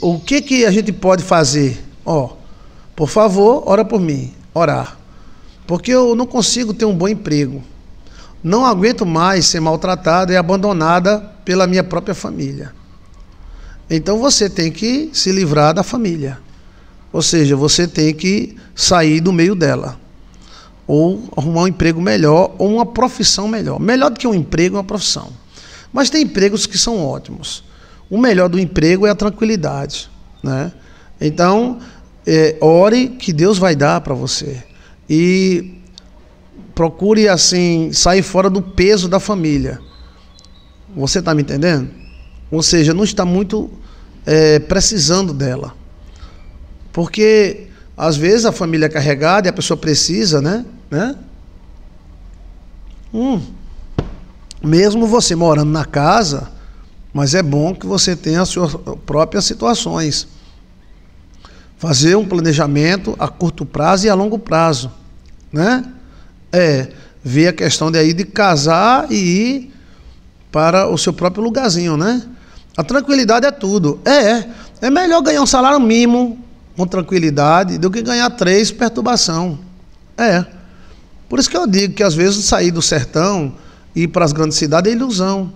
o, que, que a gente pode fazer? Ó, oh, por favor, ora por mim, orar. Porque eu não consigo ter um bom emprego. Não aguento mais ser maltratada e abandonada pela minha própria família. Então você tem que se livrar da família. Ou seja, você tem que sair do meio dela. Ou arrumar um emprego melhor, ou uma profissão melhor. Melhor do que um emprego, é uma profissão. Mas tem empregos que são ótimos o melhor do emprego é a tranquilidade. Né? Então, é, ore que Deus vai dar para você. E procure, assim, sair fora do peso da família. Você está me entendendo? Ou seja, não está muito é, precisando dela. Porque, às vezes, a família é carregada e a pessoa precisa, né? né? Hum. Mesmo você morando na casa, mas é bom que você tenha as suas próprias situações. Fazer um planejamento a curto prazo e a longo prazo. Né? É ver a questão aí de casar e ir para o seu próprio lugarzinho, né? A tranquilidade é tudo. É, é melhor ganhar um salário mínimo com tranquilidade do que ganhar três perturbação. É. Por isso que eu digo que às vezes sair do sertão e ir para as grandes cidades é ilusão.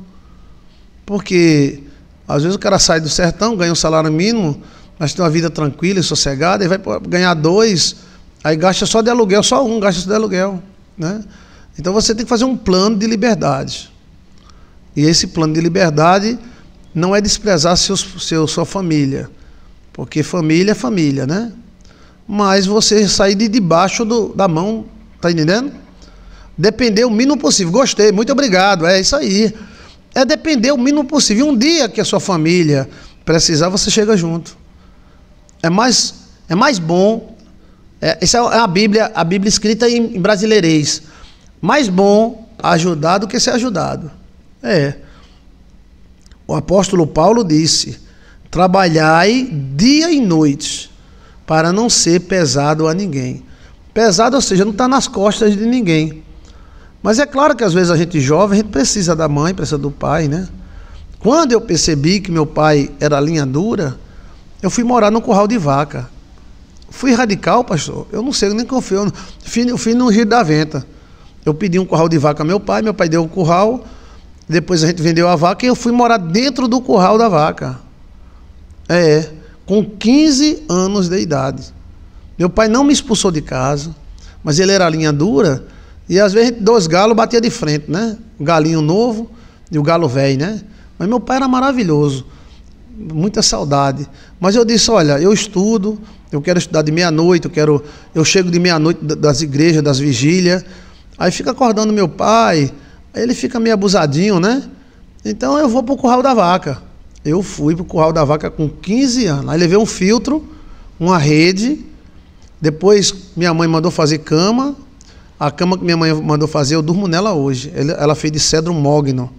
Porque às vezes o cara sai do sertão, ganha um salário mínimo, mas tem uma vida tranquila e sossegada, e vai ganhar dois, aí gasta só de aluguel, só um gasta só de aluguel. Né? Então você tem que fazer um plano de liberdade. E esse plano de liberdade não é desprezar seus, seu, sua família, porque família é família, né? Mas você sair de debaixo do, da mão, tá entendendo? Depender o mínimo possível. Gostei, muito obrigado, é isso aí. É depender o mínimo possível. Um dia que a sua família precisar, você chega junto. É mais, é mais bom. essa é, é a Bíblia, a Bíblia escrita em, em brasileirês. Mais bom ajudar do que ser ajudado. É. O apóstolo Paulo disse: trabalhai dia e noite para não ser pesado a ninguém. Pesado, ou seja, não está nas costas de ninguém. Mas é claro que às vezes a gente jovem, a gente precisa da mãe, precisa do pai, né? Quando eu percebi que meu pai era linha dura, eu fui morar no curral de vaca. Fui radical, pastor. Eu não sei, eu nem confio. Eu fui, no giro da Venta. Eu pedi um curral de vaca a meu pai, meu pai deu um curral, depois a gente vendeu a vaca e eu fui morar dentro do curral da vaca. É, com 15 anos de idade. Meu pai não me expulsou de casa, mas ele era linha dura e às vezes dois galos batia de frente, né? O galinho novo e o galo velho, né? Mas meu pai era maravilhoso, muita saudade. Mas eu disse, olha, eu estudo, eu quero estudar de meia-noite, eu quero, eu chego de meia-noite das igrejas, das vigílias. Aí fica acordando meu pai, aí ele fica meio abusadinho, né? Então eu vou pro curral da vaca. Eu fui pro curral da vaca com 15 anos. Aí levei um filtro, uma rede, depois minha mãe mandou fazer cama, a cama que minha mãe mandou fazer, eu durmo nela hoje. Ela fez de cedro mogno.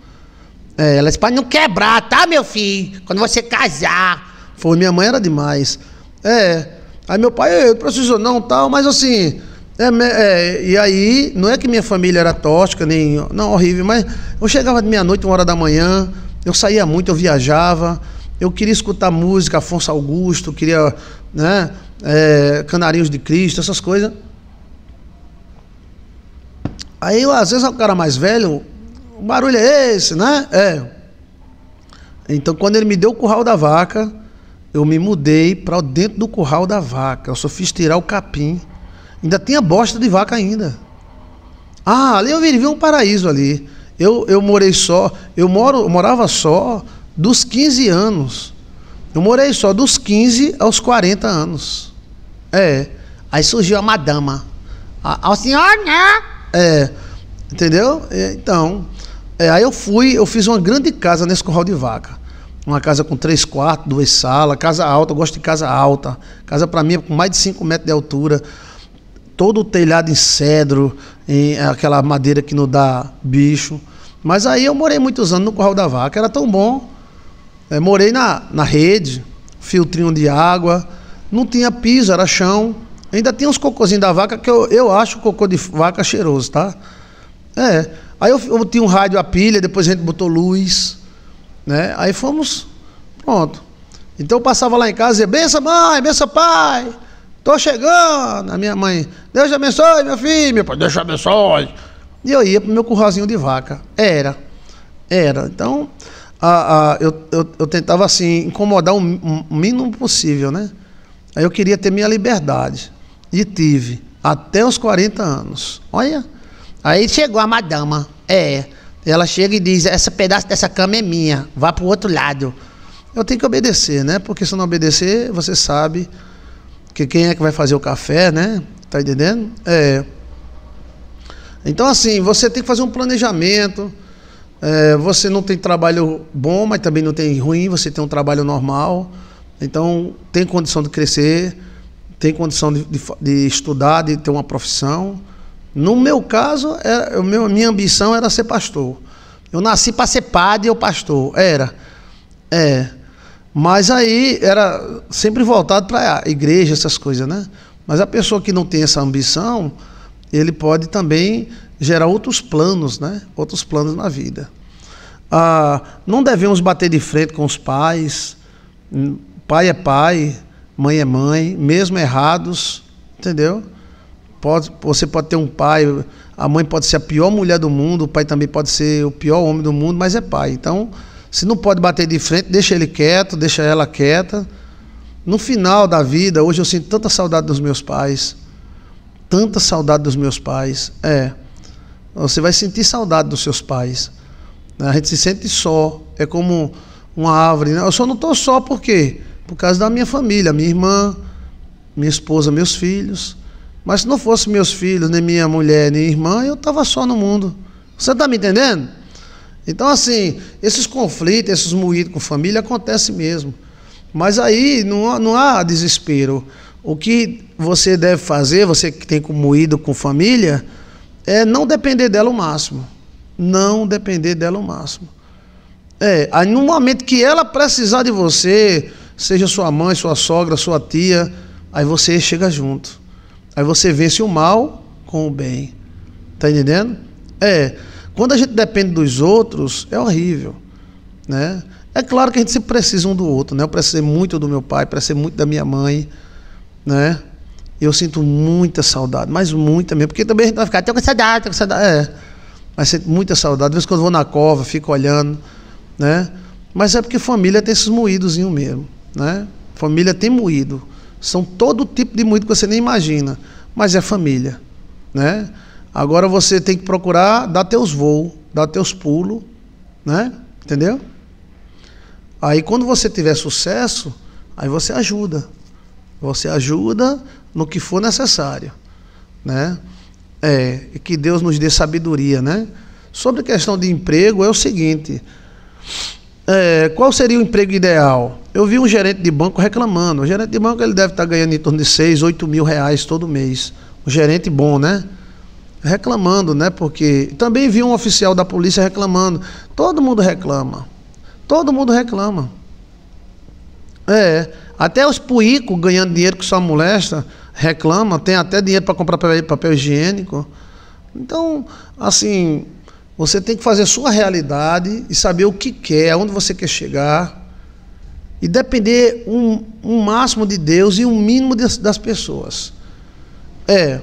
É, ela disse, para não quebrar, tá, meu filho? Quando você casar. Foi, minha mãe era demais. É. Aí meu pai, eu preciso não, tal, mas assim. É, é, e aí, não é que minha família era tóxica, nem. Não, horrível, mas eu chegava de meia-noite, uma hora da manhã, eu saía muito, eu viajava, eu queria escutar música, Afonso Augusto, queria, né? É, Canarinhos de Cristo, essas coisas. Aí, às vezes, o cara mais velho, o barulho é esse, né? É. Então, quando ele me deu o curral da vaca, eu me mudei para dentro do curral da vaca. Eu só fiz tirar o capim. Ainda tinha bosta de vaca ainda. Ah, ali eu é vivi um paraíso ali. Eu, eu morei só, eu moro, eu morava só dos 15 anos. Eu morei só dos 15 aos 40 anos. É. Aí surgiu a madama. A, a senhora, né? É. Entendeu? então. É, aí eu fui, eu fiz uma grande casa nesse curral de vaca. Uma casa com três quartos, duas salas, casa alta, eu gosto de casa alta. Casa para mim é com mais de cinco metros de altura. Todo o telhado em cedro, em aquela madeira que não dá bicho. Mas aí eu morei muitos anos no curral da vaca, era tão bom. É, morei na, na rede, filtrinho de água, não tinha piso, era chão. Ainda tinha uns cocôzinhos da vaca que eu, eu acho cocô de vaca cheiroso, tá? É. Aí eu, eu tinha um rádio a pilha, depois a gente botou luz, né? Aí fomos, pronto. Então eu passava lá em casa e dizia, benção mãe, benção pai, tô chegando. A minha mãe, Deus te abençoe, meu filho, meu pai, Deus te abençoe. E eu ia pro meu curralzinho de vaca. Era, era. Então, a, a, eu, eu, eu, tentava assim, incomodar o mínimo possível, né? Aí eu queria ter minha liberdade. E tive até os 40 anos. Olha. Aí chegou a madama. É. Ela chega e diz: Essa pedaço dessa cama é minha, vá para o outro lado. Eu tenho que obedecer, né? Porque se não obedecer, você sabe que quem é que vai fazer o café, né? Tá entendendo? É. Então, assim, você tem que fazer um planejamento. É, você não tem trabalho bom, mas também não tem ruim, você tem um trabalho normal. Então, tem condição de crescer tem condição de, de, de estudar, de ter uma profissão. No meu caso, era, meu, minha ambição era ser pastor. Eu nasci para ser padre ou pastor. Era. É. Mas aí era sempre voltado para a igreja, essas coisas, né? Mas a pessoa que não tem essa ambição, ele pode também gerar outros planos, né? Outros planos na vida. Ah, não devemos bater de frente com os pais. Hum, pai é pai, mãe é mãe, mesmo errados, entendeu? Pode, você pode ter um pai, a mãe pode ser a pior mulher do mundo, o pai também pode ser o pior homem do mundo, mas é pai. Então, se não pode bater de frente, deixa ele quieto, deixa ela quieta. No final da vida, hoje eu sinto tanta saudade dos meus pais, tanta saudade dos meus pais. É, você vai sentir saudade dos seus pais. Né? A gente se sente só, é como uma árvore. Né? Eu só não estou só porque por causa da minha família, minha irmã, minha esposa, meus filhos. Mas se não fosse meus filhos, nem minha mulher, nem irmã, eu estava só no mundo. Você está me entendendo? Então, assim, esses conflitos, esses moídos com família acontecem mesmo. Mas aí não, não há desespero. O que você deve fazer, você que tem moído com família, é não depender dela o máximo. Não depender dela o máximo. É, aí no momento que ela precisar de você, seja sua mãe, sua sogra, sua tia, aí você chega junto. Aí você vence o mal com o bem. Tá entendendo? É. Quando a gente depende dos outros, é horrível, né? É claro que a gente se precisa um do outro, né? Eu precisei muito do meu pai, precisei muito da minha mãe, né? Eu sinto muita saudade, mas muita mesmo, porque também a gente vai ficar, tô que saudade, tô que saudade, é. Mas sinto muita saudade. De vez em quando eu vou na cova, fico olhando, né? Mas é porque família tem esses moídozinhos mesmo né? Família tem moído. São todo tipo de moído que você nem imagina, mas é família, né? Agora você tem que procurar dar teus voos, dar teus pulos, né? Entendeu? Aí quando você tiver sucesso, aí você ajuda. Você ajuda no que for necessário, né? É, e que Deus nos dê sabedoria, né? Sobre a questão de emprego, é o seguinte: é, qual seria o emprego ideal? Eu vi um gerente de banco reclamando. O gerente de banco ele deve estar tá ganhando em torno de 6, 8 mil reais todo mês. Um gerente bom, né? Reclamando, né? Porque também vi um oficial da polícia reclamando. Todo mundo reclama. Todo mundo reclama. É. Até os puico ganhando dinheiro com sua molesta, reclama, tem até dinheiro para comprar papel, papel higiênico. Então, assim, você tem que fazer sua realidade e saber o que quer, aonde você quer chegar e depender um, um máximo de Deus e um mínimo de, das pessoas. É,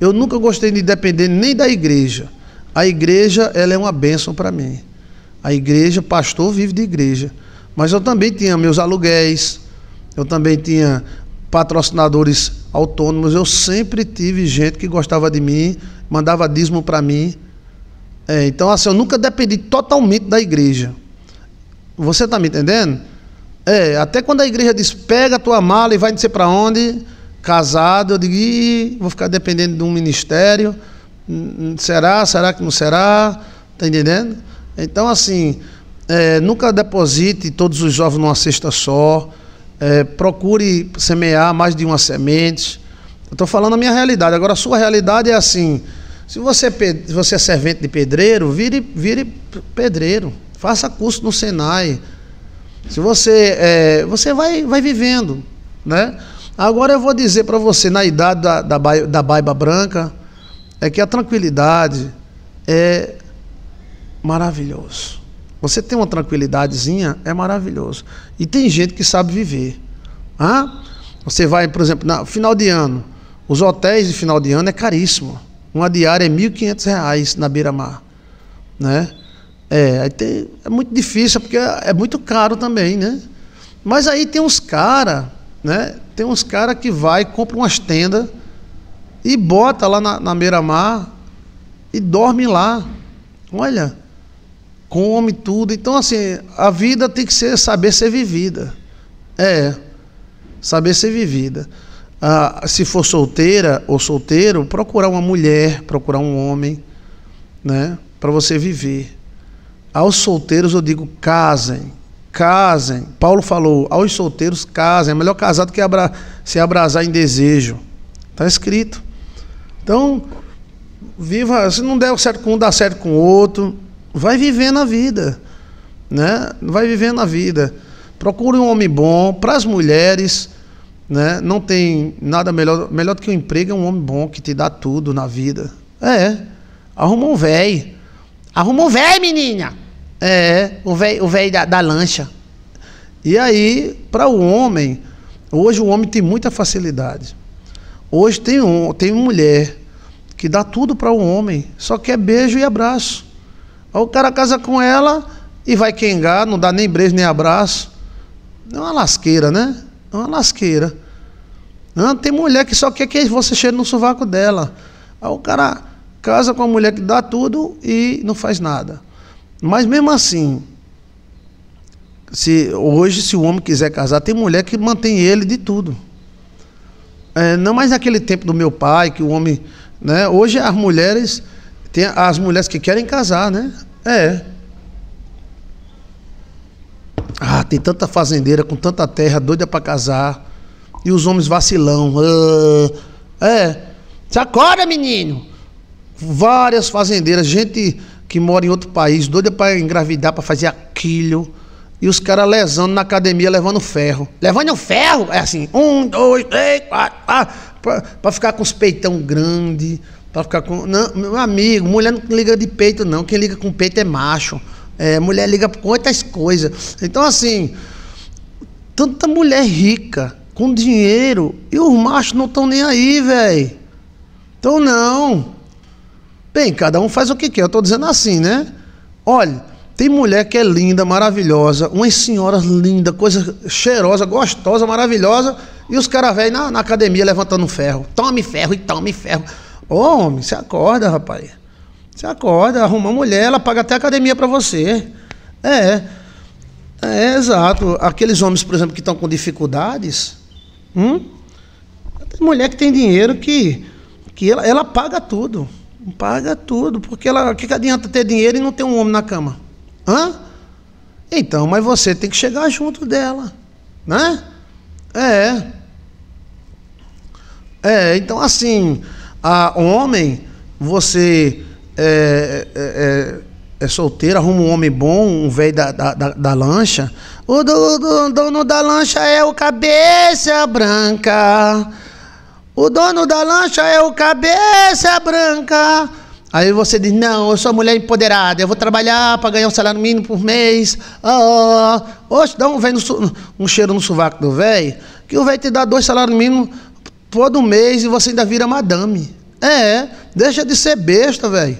eu nunca gostei de depender nem da igreja. A igreja, ela é uma bênção para mim. A igreja, pastor vive de igreja. Mas eu também tinha meus aluguéis, eu também tinha patrocinadores autônomos. Eu sempre tive gente que gostava de mim, mandava dízimo para mim. É, então, assim, eu nunca dependi totalmente da igreja. Você está me entendendo? É, até quando a igreja diz, pega a tua mala e vai dizer para onde, casado, eu digo, Ih, vou ficar dependendo de um ministério, hum, hum, será, será que não será, tá entendendo? Então, assim, é, nunca deposite todos os ovos numa cesta só, é, procure semear mais de uma semente, estou falando a minha realidade, agora a sua realidade é assim, se você, é você é servente de pedreiro, vire, vire pedreiro, faça curso no Senai, se você é, você vai, vai vivendo, né? Agora eu vou dizer para você na idade da, da, da baiba branca é que a tranquilidade é maravilhoso. Você tem uma tranquilidadezinha é maravilhoso. E tem gente que sabe viver. Hã? Você vai, por exemplo, no final de ano, os hotéis de final de ano é caríssimo. Uma diária é R$ 1.500 na beira-mar, né? É, tem, é muito difícil, porque é, é, muito caro também, né? Mas aí tem uns cara, né? Tem uns cara que vai, compra umas tendas e bota lá na, na beira-mar e dorme lá. Olha, come tudo. Então, assim, a vida tem que ser saber ser vivida. É, saber ser vivida. Ah, se for solteira ou solteiro, procurar uma mulher, procurar um homem, né? Para você viver. Aos solteiros eu digo: casem, casem. Paulo falou: aos solteiros casem. É melhor casar do que abra se abrasar em desejo. Está escrito. Então, viva. Se não der certo com um, dá certo com o outro. Vai vivendo a vida. Né? Vai vivendo a vida. Procure um homem bom. Para as mulheres, né? não tem nada melhor. Melhor do que um emprego é um homem bom que te dá tudo na vida. É. Arruma um velho. Arruma um velho, menina. É, o velho o da, da lancha. E aí, para o homem, hoje o homem tem muita facilidade. Hoje tem, um, tem mulher que dá tudo para o um homem, só quer é beijo e abraço. Aí o cara casa com ela e vai quengar, não dá nem beijo nem abraço. É uma lasqueira, né? É uma lasqueira. Não, tem mulher que só quer que você chegue no sovaco dela. Aí o cara casa com a mulher que dá tudo e não faz nada. Mas mesmo assim, se hoje se o homem quiser casar, tem mulher que mantém ele de tudo. É, não mais naquele tempo do meu pai, que o homem. Né? Hoje as mulheres. Tem as mulheres que querem casar, né? É. Ah, tem tanta fazendeira com tanta terra doida para casar. E os homens vacilão. Ah, é, é. acorda menino! Várias fazendeiras, gente que mora em outro país, doida para engravidar, para fazer aquilo. E os caras lesando na academia, levando ferro. Levando ferro? É assim, um, dois, três, quatro, quatro para ficar com os peitão grande, para ficar com. Não, meu amigo, mulher não liga de peito, não. Quem liga com peito é macho. É, mulher liga com outras coisas. Então, assim, tanta mulher rica, com dinheiro, e os machos não estão nem aí, velho. Então, não. Bem, cada um faz o que quer, eu estou dizendo assim, né? Olha, tem mulher que é linda, maravilhosa, umas senhoras lindas, coisa cheirosa, gostosa, maravilhosa, e os caras velhos na, na, academia levantando ferro. Tome ferro e tome ferro. Ô, homem, você acorda, rapaz. Você acorda, arruma uma mulher, ela paga até a academia para você. É. É, exato. Aqueles homens, por exemplo, que estão com dificuldades. Hum? Tem mulher que tem dinheiro que, que ela, ela paga tudo. Paga é tudo, porque ela, que, que adianta ter dinheiro e não ter um homem na cama? Hã? Então, mas você tem que chegar junto dela, né? É. É, então assim, a homem, você é, é, é, é solteiro, arruma um homem bom, um velho da, da, da, da, lancha. O dono da lancha é o cabeça branca. O dono da lancha é o cabeça branca. Aí você diz: Não, eu sou mulher empoderada, eu vou trabalhar para ganhar um salário mínimo por mês. Ah, hoje ah, ah. dá um, no, um cheiro no sovaco do velho, que o velho te dá dois salários mínimos todo mês e você ainda vira madame. É, deixa de ser besta, velho.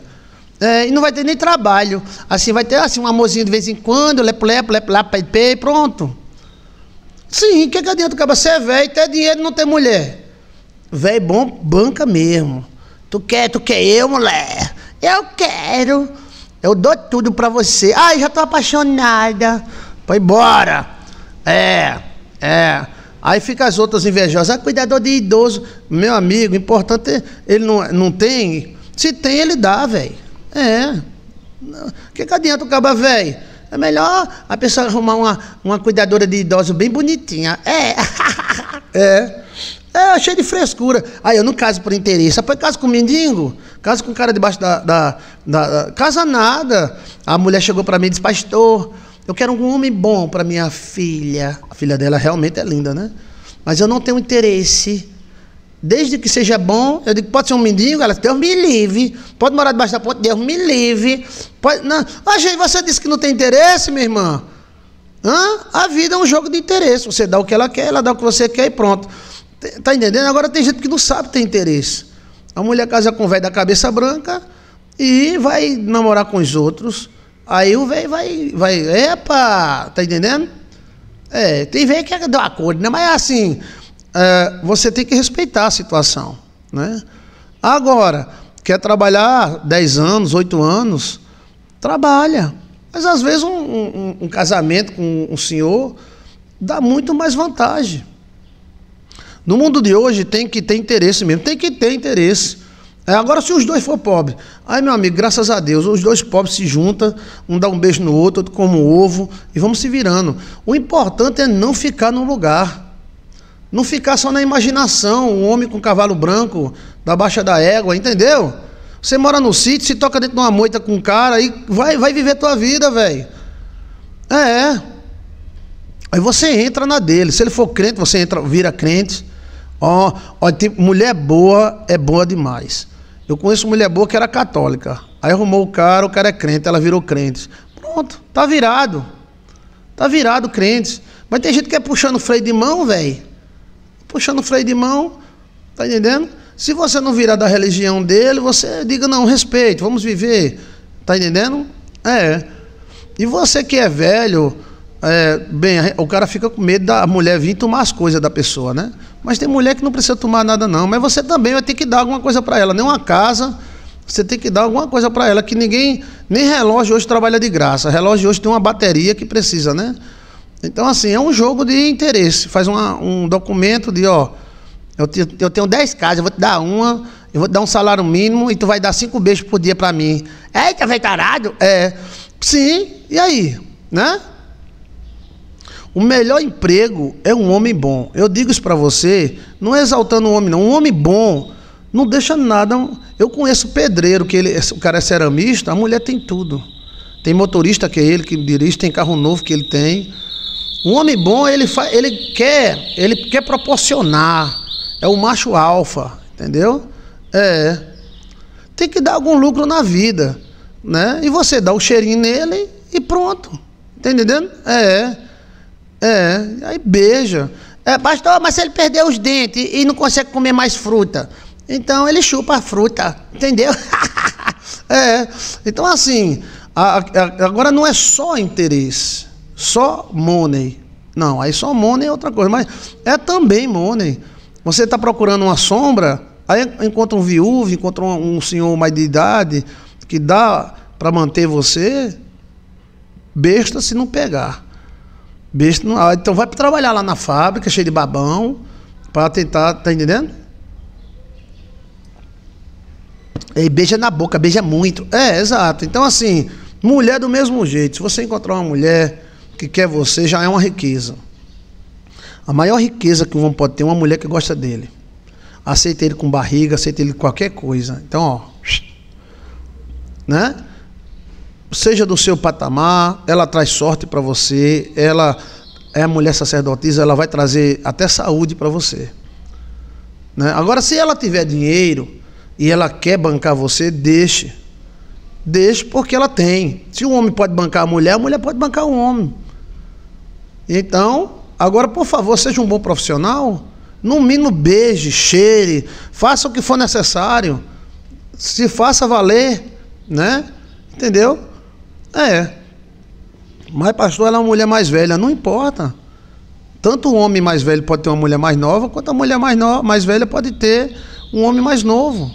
É, e não vai ter nem trabalho. Assim, vai ter assim, um amorzinho de vez em quando, lepo, lepo, lepo, lá, e pronto. Sim, o que, que adianta o ser velho, ter dinheiro e não ter mulher? Véi bom banca mesmo. Tu quer, tu quer eu, mulher? Eu quero. Eu dou tudo pra você. Ai, já tô apaixonada. Foi embora. É, é. Aí fica as outras invejosas. Ah, cuidador de idoso. Meu amigo, importante. Ele não, não tem. Se tem, ele dá, velho. É. O que, que adianta o caba, velho? É melhor a pessoa arrumar uma, uma cuidadora de idoso bem bonitinha. É. é. É, cheio de frescura. Aí eu não caso por interesse. Rapaz, casa com mendigo, casa com cara debaixo da, da, da, Casa nada. A mulher chegou para mim e disse, pastor, eu quero um homem bom para minha filha. A filha dela realmente é linda, né? Mas eu não tenho interesse. Desde que seja bom, eu digo, pode ser um mendigo? Ela, Deus me livre. Pode morar debaixo da ponte? Deus me livre. Pode, não. Achei, você disse que não tem interesse, minha irmã? Hã? A vida é um jogo de interesse. Você dá o que ela quer, ela dá o que você quer e pronto. Tá entendendo? Agora tem gente que não sabe ter interesse. A mulher casa com o velho da cabeça branca e vai namorar com os outros. Aí o velho vai, vai, epa, tá entendendo? É, tem velho que dá acordo, né? Mas é assim, é, você tem que respeitar a situação, né? Agora, quer trabalhar 10 anos, 8 anos, trabalha. Mas às vezes um, um, um casamento com um senhor dá muito mais vantagem. No mundo de hoje tem que ter interesse mesmo, tem que ter interesse. É, agora, se os dois for pobres, aí meu amigo, graças a Deus, os dois pobres se juntam, um dá um beijo no outro, outro como um ovo e vamos se virando. O importante é não ficar num lugar. Não ficar só na imaginação, um homem com cavalo branco da baixa da égua, entendeu? Você mora no sítio, se toca dentro de uma moita com um cara e vai, vai viver tua vida, velho. É. Aí você entra na dele. Se ele for crente, você entra, vira crente. Ó, ó, tipo, mulher boa é boa demais. Eu conheço mulher boa que era católica. Aí arrumou o cara, o cara é crente, ela virou crente. Pronto, tá virado. Tá virado crente. Mas tem gente que é puxando freio de mão, velho. Puxando freio de mão, tá entendendo? Se você não virar da religião dele, você diga, não, respeito, vamos viver. Tá entendendo? É. E você que é velho, é, bem, o cara fica com medo da mulher vir tomar as coisas da pessoa, né? Mas tem mulher que não precisa tomar nada, não. Mas você também vai ter que dar alguma coisa para ela, nem uma casa. Você tem que dar alguma coisa para ela, que ninguém. Nem relógio hoje trabalha de graça. Relógio hoje tem uma bateria que precisa, né? Então, assim, é um jogo de interesse. Faz uma, um documento de, ó, eu, te, eu tenho 10 casas, eu vou te dar uma, eu vou te dar um salário mínimo e tu vai dar cinco beijos por dia para mim. Eita, velho tarado! É. Sim, e aí? Né? O melhor emprego é um homem bom. Eu digo isso para você, não é exaltando um homem, não. Um homem bom não deixa nada. Eu conheço pedreiro, que ele, o cara é ceramista, a mulher tem tudo. Tem motorista que é ele que dirige, tem carro novo que ele tem. Um homem bom, ele, fa, ele quer, ele quer proporcionar. É o macho alfa, entendeu? É. Tem que dar algum lucro na vida, né? E você dá o cheirinho nele e pronto. Tá entendendo? É. É, aí beija. É, pastor, mas se ele perdeu os dentes e não consegue comer mais fruta, então ele chupa a fruta, entendeu? é, então assim, a, a, agora não é só interesse, só money. Não, aí só money é outra coisa, mas é também money. Você está procurando uma sombra, aí encontra um viúvo, encontra um, um senhor mais de idade que dá para manter você, besta se não pegar. Besta não. Ah, então vai trabalhar lá na fábrica, cheio de babão, para tentar. Tá entendendo? E beija na boca, beija muito. É, exato. Então, assim, mulher do mesmo jeito. Se você encontrar uma mulher que quer você, já é uma riqueza. A maior riqueza que um homem pode ter é uma mulher que gosta dele. Aceita ele com barriga, aceita ele com qualquer coisa. Então, ó. Né? seja do seu patamar, ela traz sorte para você, ela é a mulher sacerdotisa, ela vai trazer até saúde para você. Né? Agora, se ela tiver dinheiro e ela quer bancar você, deixe. Deixe porque ela tem. Se o um homem pode bancar a mulher, a mulher pode bancar o um homem. Então, agora, por favor, seja um bom profissional. No mínimo, beije, cheire, faça o que for necessário. Se faça valer, né? Entendeu? É. Mas, pastor, ela é uma mulher mais velha. Não importa. Tanto o homem mais velho pode ter uma mulher mais nova, quanto a mulher mais, nova, mais velha pode ter um homem mais novo.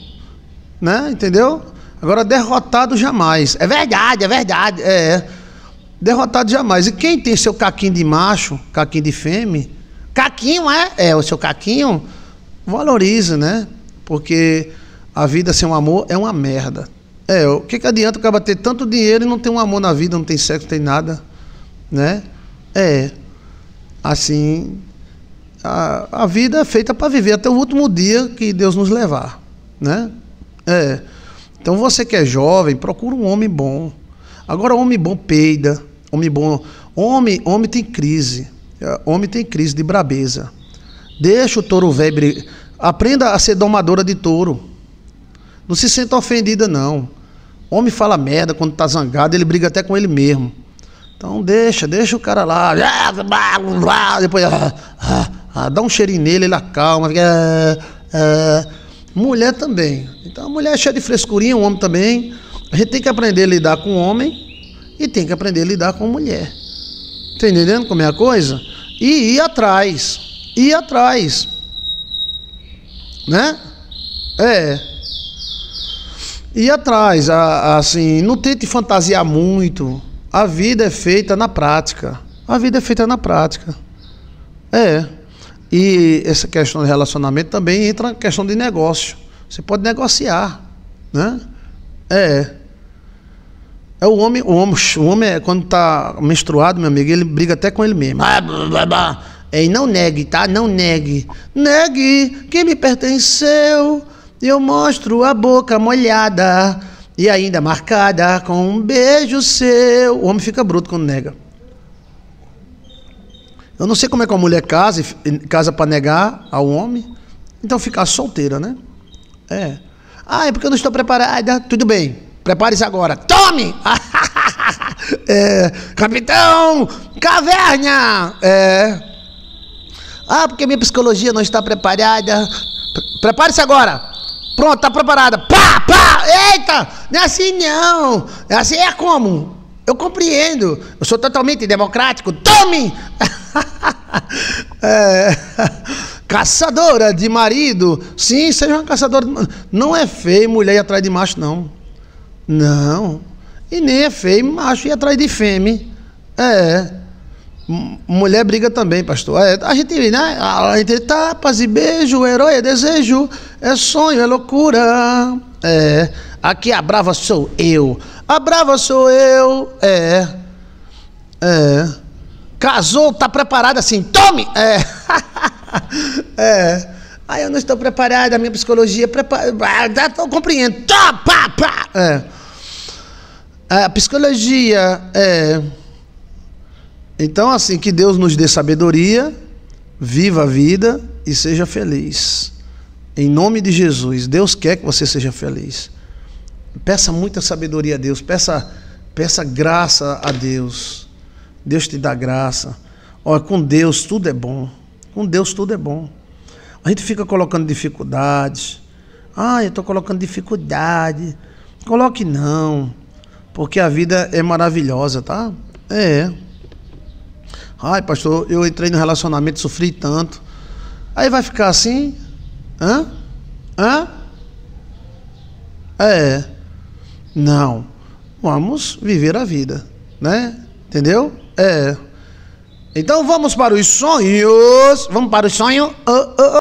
Né? Entendeu? Agora, derrotado jamais. É verdade, é verdade. É. Derrotado jamais. E quem tem seu caquinho de macho, caquinho de fêmea, caquinho é? É, o seu caquinho, valoriza, né? Porque a vida sem o amor é uma merda. É, o que, que adianta o cara ter tanto dinheiro e não ter um amor na vida, não tem sexo, não tem nada, né? É, assim, a, a vida é feita para viver até o último dia que Deus nos levar, né? É, então você que é jovem, procura um homem bom. Agora, homem bom peida, homem bom... Homem, homem tem crise, é, homem tem crise de brabeza. Deixa o touro velho... Aprenda a ser domadora de touro. Não se sinta ofendida, não. Homem fala merda quando tá zangado, ele briga até com ele mesmo. Então deixa, deixa o cara lá. Depois ah, ah, ah, dá um cheirinho nele, ele acalma. Mulher também. Então a mulher é cheia de frescurinha, o homem também. A gente tem que aprender a lidar com o homem e tem que aprender a lidar com a mulher. Tá entendendo como é a coisa? E ir atrás. Ir atrás. Né? É. E atrás, a, a, assim, não tente fantasiar muito. A vida é feita na prática. A vida é feita na prática. É. E essa questão de relacionamento também entra na questão de negócio. Você pode negociar, né? É. É o homem, o homem, o homem é, quando está menstruado, meu amigo, ele briga até com ele mesmo. Ah, Ei, é, não negue, tá? Não negue. Negue, quem me pertenceu eu mostro a boca molhada e ainda marcada com um beijo seu. O homem fica bruto quando nega. Eu não sei como é que uma mulher casa, casa para negar ao homem. Então ficar solteira, né? É. Ah, é porque eu não estou preparada. Ah, tudo bem. Prepare-se agora. Tome! é, capitão! Caverna! É. Ah, porque minha psicologia não está preparada. Prepare-se agora! Pronto, tá preparada. Pá, pá! Eita! Não é assim não. É assim é como? Eu compreendo. Eu sou totalmente democrático. Tome! é, caçadora de marido. Sim, seja uma caçadora. De... Não é feio mulher ir atrás de macho, não. Não. E nem é feio macho ir atrás de fêmea. É. Mulher briga também, pastor. É, a gente, né? A gente tapas tá e beijo, herói é desejo, é sonho, é loucura. É. Aqui a brava sou eu. A brava sou eu. É. É. Casou, tá preparada assim. Tome! É. é. Aí eu não estou preparada, a minha psicologia preparada. Ah, eu compreendo. topa tá, pá. É. A psicologia é então, assim, que Deus nos dê sabedoria, viva a vida e seja feliz. Em nome de Jesus, Deus quer que você seja feliz. Peça muita sabedoria a Deus, peça, peça graça a Deus. Deus te dá graça. Olha, com Deus tudo é bom. Com Deus tudo é bom. A gente fica colocando dificuldades. Ah, eu estou colocando dificuldade. Coloque não, porque a vida é maravilhosa, tá? É. Ai, pastor, eu entrei no relacionamento, sofri tanto. Aí vai ficar assim? Hã? Hã? É. Não. Vamos viver a vida, né? Entendeu? É. Então vamos para os sonhos. Vamos para o sonho Oh, oh, oh.